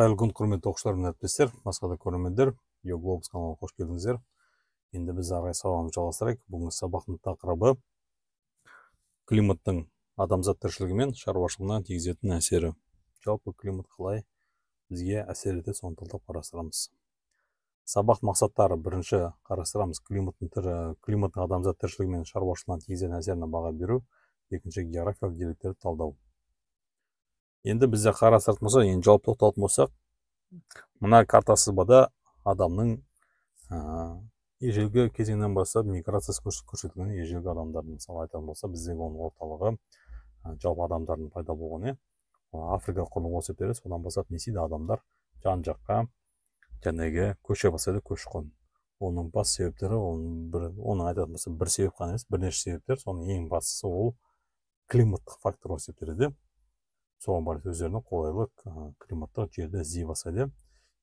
қайырлы күн құрметті оқушылар мен әріптестер басқа да көрермендер глобус каналына қош келдіңіздер енді біз ары қарай сабағымызды жалғастырайық бүгінгі сабақтың тақырыбы климаттың адамзат тіршілігі мен шаруашылығына тигізетін әсері жалпы климат қалай бізге әсер етеді соны талдап қарастырамыз сабақ мақсаттары бірінші қарастырамыз климаттың тірі климаттың адамзат тіршілігі мен шаруашылығына тигізетін әсеріне баға беру екінші географиялық деректерді талдау енді бізде қарастыратын болсақ енді жалпы тоқталатын болсақ мына картасызбада адамның ежелгі кезеңнен бастап миграциясы көрсетілген ежелгі адамдардың мысалы айтатын болса бізде оның орталығы ә, жалпы адамдардың пайда болған иә африка құрлығы болып есептеледі содан бастап не істейді адамдар жан жаққа жаңағы көше бастайды көші қон оның бас себептері оның бір оны айтатын болса бір себеп қана емес бірнеше себептер соның ең бастысы ол климаттық фактор болып есептеледі соған барып өздеріне қолайлы климаттық жерді іздей бастайды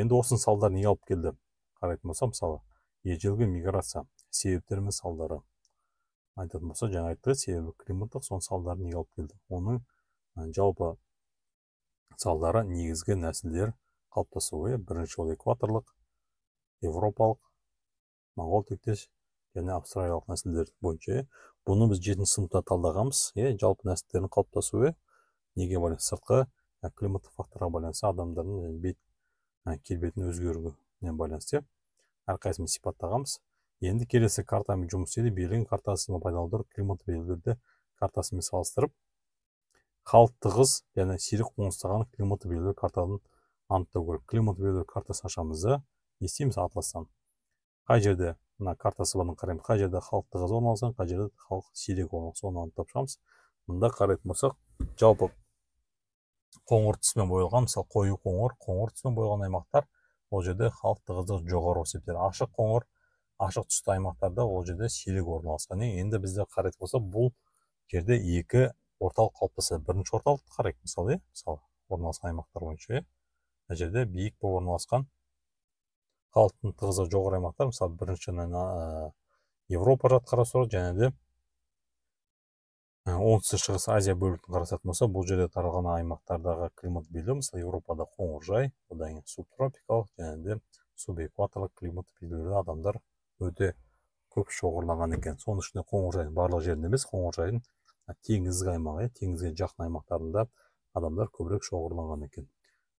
енді осының салдары неге алып келді қарайтын болсақ мысалы ежелгі миграция себептері мен салдары айтатын болса жаңа айттық себебі климаттық соның салдары неге алып келді оның жалпы салдары негізгі нәсілдер қалыптасуы бірінші ол экваторлық европалық моңғол тектес және австралиялық нәсілдер бойынша бұны біз жетінші сыныпта талдағанбыз иә жалпы нәсілдердің қалыптасуы неге байланысты сыртқы ә, климаттық факторға байланысты адамдардың э, бет ә, келбетінің өзгеруіне байланысты иә әрқайсысын сипаттағанбыз енді келесі картамен жұмыс істейді белгінің картасын пайдалану климат белгілерді картасымен салыстырып халық тығыз және сирек қоныстаған климат белгілер картасын анықтау керек климат белгілер картасын ашамыз да не істейміз атластан қай жерде мына картасы барын қараймыз қай жерде халық тығыз орналасқан қай жерде халық сирек орналасқан соны анықтап шығамыз мында қарайтын болсақ жалпы қоңыр түспен боялған мысалы қою қоңыр қоңыр түспен боялған аймақтар ол жерде халық тығыздығы жоғары болып есептеледі ашық қоңыр ашық түсті аймақтарда ол жерде сирек орналасқан енді бізде қарайтын болсақ бұл жерде екі орталық қалыптасады бірінші орталықты қарайық мысалы иә мысалы орналасқан аймақтар бойынша иә мына жерде биік болып орналасқан халықтың тығыздығы жоғары аймақтар мысалы бірінші ә, европа жатқара сұрады және де Ә, оңтүстік шығыс азия бөлігін қарасатын болса бұл жерде таралған аймақтардағы климат белгілі мысалы еуропада қоңыржай одан кейін субтропикалық және де субэкваторлық климат белгілі адамдар өте көп шоғырланған екен соның ішінде қоңыржайдың барлық жерінде емес қоңыржайдың теңіздік аймағы иә теңізге жақын аймақтарында адамдар көбірек шоғырланған екен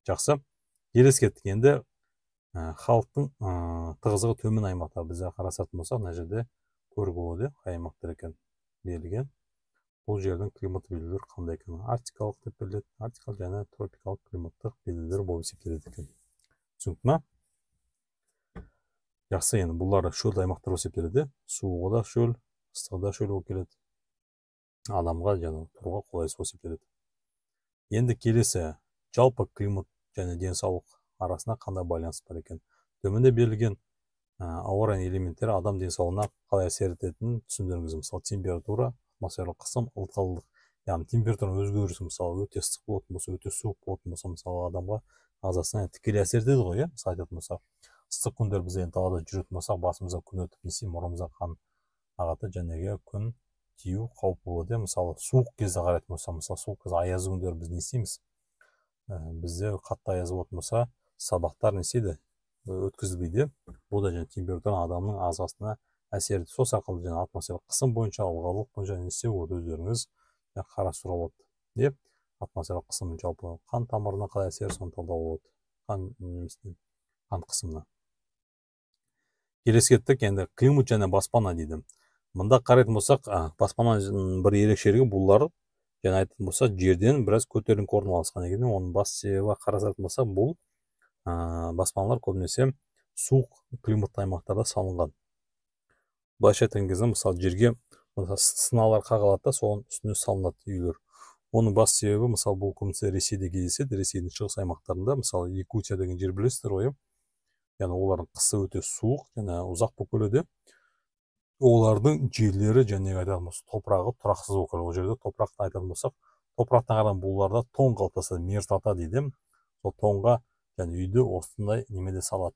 жақсы кеттік енді ә, халықтың ә, тығыздығы төмен аймақтар бізде қарасатын болсақ мына жерде көріп болады қай аймақтар екен берілген бұл жердің климаттық белгілері қандай екен арктикалық деп беріледі арктикалық және тропикалық климаттық белгілер болып есептеледі екен түсінікті ма жақсы енді бұлар шөл аймақтар болып есептеледі суығы да шөл ыстығы да шөл болып келеді адамға және тұруға қолайсыз болып есептеледі енді келесі жалпы климат және денсаулық арасына қандай байланыс бар екен төменде берілген ауа райының элементтері адам денсаулығына қалай әсер ететінін түсіндіріңіз мысалы температура атмосфералық қысым ылғалдылық яғни температураның өзгерісі мысалы өте ыстық болатын болса өте суық болатын болса мысалы адамға ағзасына тікелей әсер етеді ғой иә мысалы айтатын болсақ ыстық күндері біз енді далада жүретін болсақ басымызда күн өтіп не істеймін мұрнымызға қан ағады жәнегі күн тию қауіпі болады иә мысалы суық кезде қарайтын болсақ мысалы суық кезде аязды күндері біз не істейміз ә, бізде қатты аяз болатын болса сабақтар не істейді өткізілмейді иә. бұл да жаңағы температура адамның ағзасына әсерді сол сақылды жаңағы атмосфералық қысым бойынша ылғалдылық бойынша не істеу вот өздеріңіз қарастыруға болады деп атмосфералық қысым жалпы қан тамырына қалай әсер соны талдауға болады қан қан қысымына келесі кеттік енді климат және баспана дейді мында қарайтын болсақ ә, баспананың бір ерекшелігі бұлар жаңа айтатын болса жерден біраз көтеріңкі орналасқан екен оның басты себебі қарастыратын болсақ бұл ә, баспаналар көбінесе суық климатты аймақтарда салынған былайша айтқан кезде мысалы жерге сыналар қағылады да соның үстіне салынады үйлер оның басты себебі мысалы бұл көбінесе ресейде кездеседі ресейдің шығыс аймақтарында мысалы якутия деген жер білесіздер ғой иә яғни олардың қысы өте суық және ұзақ болып келеді олардың жерлері және айтатын болсақ топырағы тұрақсыз болып келеді ол жерде топырақты айтатын болсақ топырақтан қараған бұларда тоң қалыптасады мертата дейді сол тоңға және үйді осындай немеде салады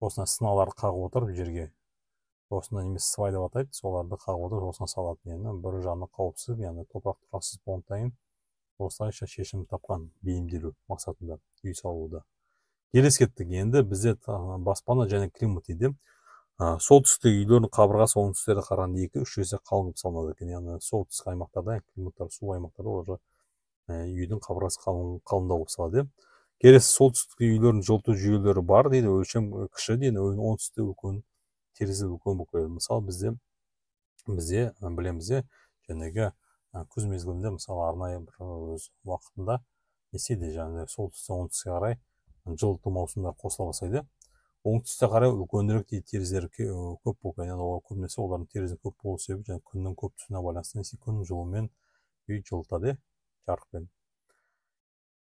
осындай сыналар қағып отырып жерге осында немесе свай деп атайды соларды қағып отырып осына салады яғни бір жағына қауіпсіз яғни топырақ тұрақсыз болғандықтан осылайша шешім тапқан бейімделу мақсатында үй салуда келесі кеттік енді бізде баспана және климат дейді ә, солтүстік үйлердің қабырғасы оңтүстіктерге қарағанда екі үш есе қалың болып салынады екен яғни солтүстік аймақтарда климаттар су аймақтарда олар үйдің қабырғасы қалыңдау болып салады иә келесі солтүстік үйлердің жылыту жүйелері бар дейді өлшем кіші дейді оңтүстік үлкен терезе үлкен болып келеді мысалы бізде бізде білеміз де жаңағы күз мезгілінде мысалы арнайы бір өз уақытында істейді жаңағы солтүстіктен оңтүстікке қарай жылыту маусымдары қосыла бастайды оңтүстікке қарай үлкенірек дейді терезелер көп болып яғни олар көбінесе олардың терезе көп болу себебі жаңағы күннің көп түсуіне байланысты немесе күн жылуымен үй жылытады иә жарықпен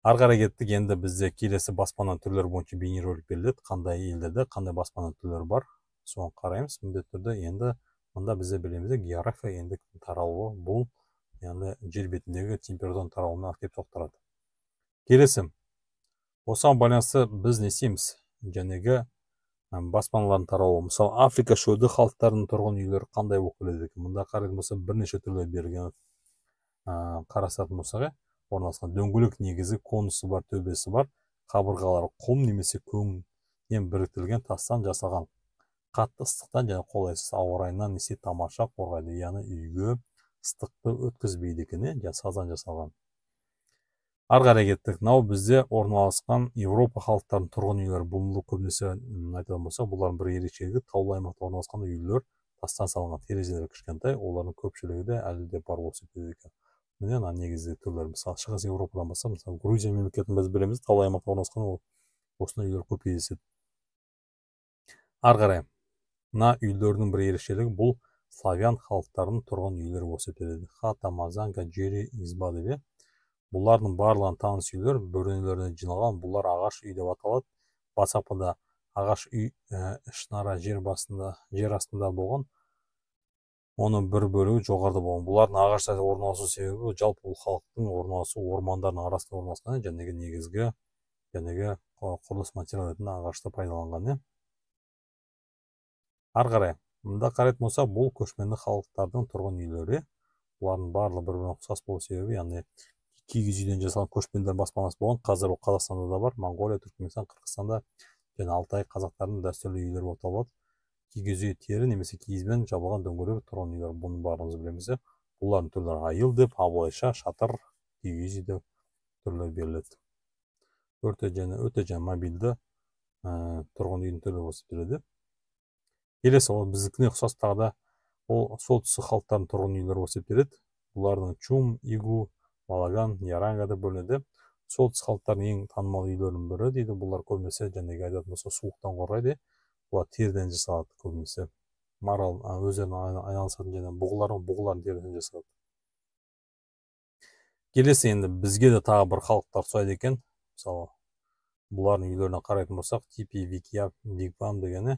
ары қарай кеттік енді бізде келесі баспана түрлері бойынша бейнеролик беріледі қандай елдерде қандай баспана түрлері бар соған қараймыз міндетті түрде енді мында бізде білеміз география ендік таралуы бұл яғни жер бетіндегі температураның таралуына әкеліп соқтырады келесі осыған байланысты біз не істейміз жәнегі баспаналардың таралуы мысалы африка шөлді халықтарының тұрғын үйлері қандай болып келеді екен мында қарайтын болсақ бірнеше түрлі берілген ә, қарастыратын болсақ иә орналасқан дөңгелек негізі конусы бар төбесі бар қабырғалары құм немесе көңнен біріктірілген тастан жасалған қатты ыстықтан және қолайсыз ауа райынан несе тамаша қорғайды яғни үйге ыстықты өткізбейді екен иә саздан жасалған ары қарай кеттік мынау бізде орналасқан еуропа халықтарының тұрғын үйлері бұл көбінесе айтатын болсақ бұлардың бір ерекшелігі таулы аймақта орналасқан үйлер тастан салынған терезелері кішкентай олардың көпшілігі де әлі де бар болып есептеледі екен міне ана негізгі түрлері мысалы шығыс еуропадан бастап мысалы грузия мемлекетін біз білеміз таулы аймақта орналасқан ол осындай үйлер көп кездеседі ары қарай мына үйлердің бір ерекшелігі бұл славян халықтарының тұрғын үйлері болып есептеледі хата мазанка жери изба деп бұлардың барлығын таныс үйлер бөренелеріне жиналған бұлар ағаш үй деп аталады бастапқыда ағаш үй ішінара жер басында жер астында болған оның бір бөлігі жоғарыда болған бұлардың ағашта орналасу себебі жалпы бұл халықтың орналасу ормандардың арасында орналасқан жәнегі негізгі жәнегі құрылыс материал ретінде ағашты пайдаланған иә ары қарай мында қарайтын болсақ бұл көшпенді халықтардың тұрғын үйлері олардың барлығы бір біріне ұқсас болу себебі яғни киіз үйден жасалған көшпенділер баспанасы болған қазір ол қазақстанда да бар моңғолия түркіменстан қырғызстанда және алтай қазақтарының дәстүрлі үйлері болып табылады киіз үй тері немесе киізбен жабылған дөңгелек тұрғын үйлер бұны барлығымыз білеміз иә бұлардың түрлері айыл деп абылайша шатыр киіз үй деп түрлері беріледі өте және өте жаңа мобильді ә, тұрғын үйдің түрі болып есептеледі келесі ол біздікіне да ол солтүстік халықтардың тұрғын үйлері болып есептеледі бұлардың чум игу малаган яранга деп бөлінеді солтүстік халықтардың ең танымал үйлерінің бірі дейді бұлар көбінесе жаңағы айтатын болса суықтан қорғайды бұлар теріден жасалады көбінесе марал өздерінің айналысатын және бұғылар бұғылардың теріден жасалады келесі енді бізге де тағы бір халықтар ұқсайды екен мысалы бұлардың үйлеріне қарайтын болсақ типи викия дигвам дегені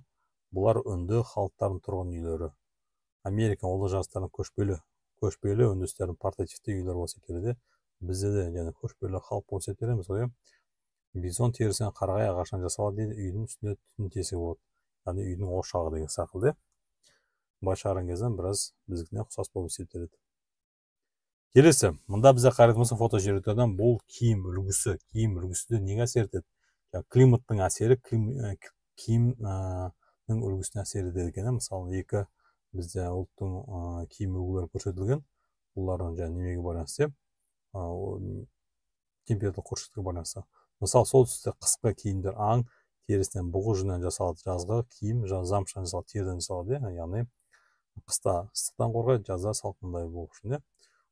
бұлар үнді халықтарының тұрғын үйлері америка ұлы жастарының көшпелі көшпелі үндістердің портативті үйлері болса керек бізде де яғни көшпелі халық болса ғой иә бизон терісінен қарағай ағашынан жасалады дейді үйдің үстінде түтін тесігі болады яғни үйдің ошағы деген сақылды иә? былайша қараған кезде біраз біздікіне ұқсас болып есептеледі келесі мында бізде қарайтын болсақ фотожереттерден бұл киім үлгісі киім үлгісі де неге әсер етеді климаттың әсері киім үлгісіне әсер етеді екен мысалы екі бізде ұлттың ә, киім үлгілері көрсетілген олардың жаңағы немеге байланысты иә температура құршықтығы байланысты мысалы солтүстікте қысқы киімдер аң терісінен бұғы жүнінен жасалады жазғы киім замшадан жасалады теріден жасалады иә яғни қыста ыстықтан қорғайды жазда салқындай болу үшін иә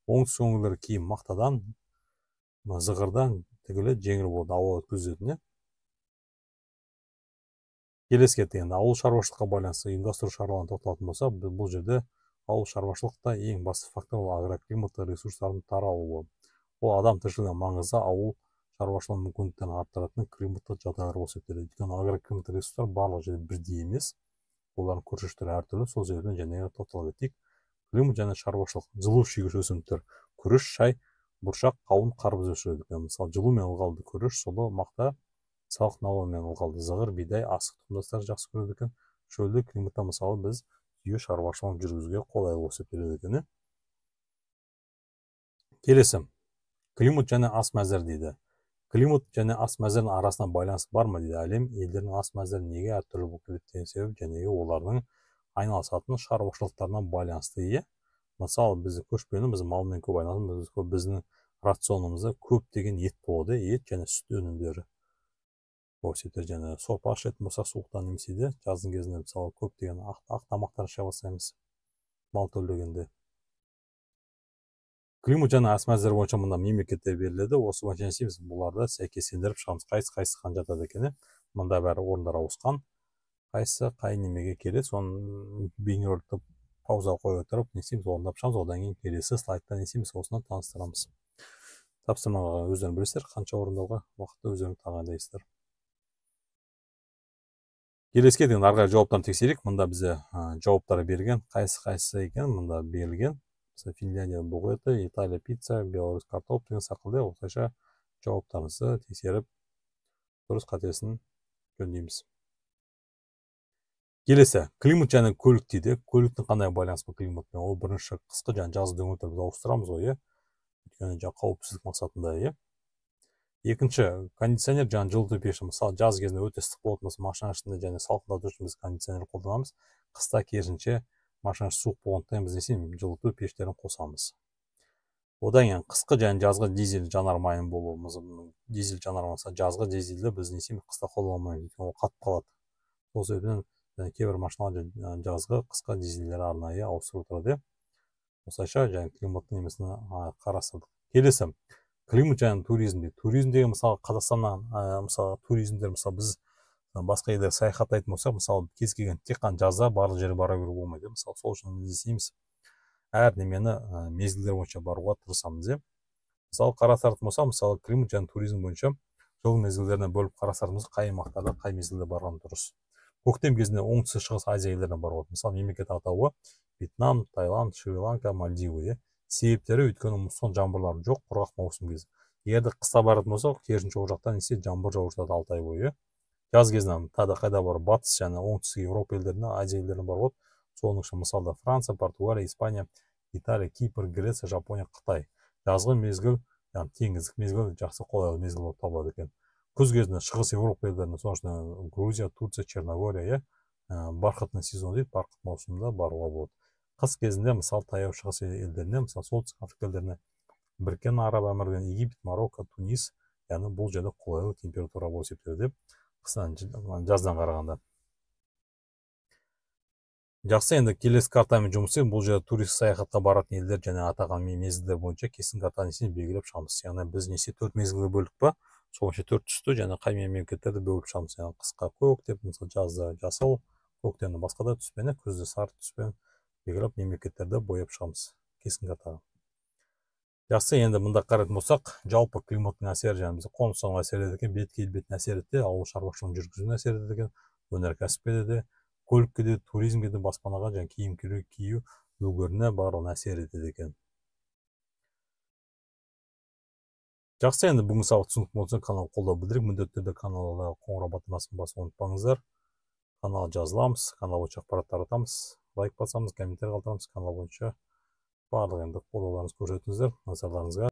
оңтүстік өңірлер киім мақтадан зығырдан тігіледі жеңіл болады ауа өткізетін иә келесі енді ауыл шаруашылыққа байланысты ұйымдастыру шараларына тоқталатын болса бұл жерде ауыл шаруашылықта ең басты фактор ол агроклиматтық ресурстардың таралуы ол адам тіршілігінің маңызы ауыл шаруашылығының мүмкіндіктерін арттыратын климаттық жағдайлар болып есептеледі өйткені агроклиматтық ресурстар барлық жерде бірдей емес олардың көрсеткіштері әртүрлі сол себептен және тоқталып кетейік климат және шаруашылық жылу шүйгіш өсімдіктер күріш шай бұршақ қауын қарбыз өсіреді екен мысалы жылу мен ылғалды күріш сұлы мақта салық налогы мен ылғалды зығыр бидай асық тұқымдастары жақсы көреді екен шөлді климатта мысалы біз түйе шаруашылығын жүргізуге қолайлы болып есептеледі екен келесі климат және ас мәзір дейді климат және ас мәзірінің арасында байланыс бар ма дейді әлем елдерінің ас мәзірі неге әртүрлі болып келеді деген себеп және олардың айналысатын шаруашылықтарына байланысты иә мысалы біз көшпелі біз малмен көп айналысамыз біздің рационымызда көптеген ет болады ет және сүт өнімдері коэффициенттер және сорпа ішетін болса суықта немесе де жаздың кезінде мысалы көптеген ақ, ақ тамақтар іше бастаймыз мал төлдегенде климат және әсмәздер бойынша мына мемлекеттер беріледі осы бойынша не істейміз бұларды сәйкестендіріп шығамыз қайсы қайсы қан жатады екен мында бәрі орындар ауысқан қайсысы қай немеге келеді соны бейнероликті пауза қоя отырып не істейміз орындап шығамыз одан кейін келесі слайдта не істейміз осыны таныстырамыз тапсырмаға өздерің білесіздер қанша орындауға уақытты өздерің тағайындайсыздар келеске дейін ары қарай жауаптарын тексерейік мында бізде жауаптар берген қайсы қайсы екен мында берілген мысалы финляндия бугеты италия пицца беларусь картоп деген сақылды осылайша жауаптарыңызды тексеріп дұрыс қатесін жөндейміз келесі климат және көлік дейді көліктің қандай байланысы бар климатпен ол бірінші қысқы және жазғы деп ауыстырамыз ғой иә өйткені қауіпсіздік мақсатында иә екінші кондиционер жаңағы жылыту пеші мысалы жаз кезінде өте ыстық болатын болса машинаның ішінде және салқындату үшін біз кондиционер қолданамыз қыста керісінше машина суық болғандықтан біз не істейміз жылыту пештерін қосамыз одан кейін қысқы және жазғы дизель жанармайын болуымыз дизель жанармаса жазғы дизельді біз не істейміз қыста алмаймыз өйткені ол қатып қалады сол себептен кейбір машиналар жазғы қысқы дизельдер арнайы ауыстырып отырады иә осылайша жаңағы климаттың немесіне қарастырдық келесі климат және туризмде туризмдегі мысалы қазақстаннан ә, мысалы туризмдер мысалы біз басқа елдерге саяхаттайтын болсақ мысалы кез келген тек қана жазда барлық жерге бара беруге болмайды иә. мысалы сол үшін біз істейміз әр немені ә, мезгілдер бойынша баруға тырысамыз иә мысалы қарастыратын болсақ мысалы климат және туризм бойынша жыл мезгілдеріне бөліп қарастыратын болсақ қай аймақтарда қай мезгілде барған дұрыс көктем кезінде оңтүстік шығыс азия елдеріне баруға болады мысалы мемлекет атауы вьетнам таиланд шри ланка мальдивы иә себептері өйткені мұсқан жаңбырлары жоқ құрғақ маусым кезі егерде қыста баратын болсақ керісінше ол жақтан есе жаңбыр жауып жатады алты ай бойы жаз кезінде тағы қайда бар батыс және оңтүстік еуропа елдеріне азия елдеріне болады соның ішінде мысалы франция португалия испания италия кипр греция жапония қытай жазғы мезгіл яғни теңіздік мезгіл жақсы қолайлы мезгіл болып табылады екен күз кезінде шығыс еуропа елдеріне соның ішінде грузия турция черногория иә бархатный сезон дейді барқыт маусымда баруға болады қыс кезінде мысалы таяу шығыс елдеріне мысалы солтүстік африка елдеріне біріккен араб әмірлігі египет марокко тунис яғни бұл жерде қолайлы температура болып есептеледі қыстан жаздан қарағанда жақсы енді келесі картамен жұмыс істеймін бұл жерде турист саяхатқа баратын елдер және атаған мезгілдер бойынша кесін картаны белгілеп шығамыз яғни біз несе төрт мезгілді бөлдік па сол төрт түсті және қай мемлекеттерді бөліп шығамыз яғни қысқа көк деп мысалы жазда жасыл көктемді басқа да түспені күзде сары түспен географ мемлекеттерді бояп шығамыз кескін картаға жақсы енді мында қарайтын болсақ жалпы климаттың әсері және бізде қоныс әсер етеді екен бет келбетіне әсер етеді ауыл шаруашылығын жүргізуіне әсер етеді екен өнеркәсіпке де көлікке де туризмге де баспанаға және киім кию үлгеріне барлығына әсер етеді екен жақсы енді бүгінгі сабақ түсінікті болса канал қолдау білдірейік міндетті түрде каналға қоңырау батырмасын басып ұмытпаңыздар канал жазыламыз канал бойынша ақпарат таратамыз лайк басамыз комментарий қалдырамыз канал бойынша барлық енді қолдауларыңызды көрсетіңіздер назарларыңызға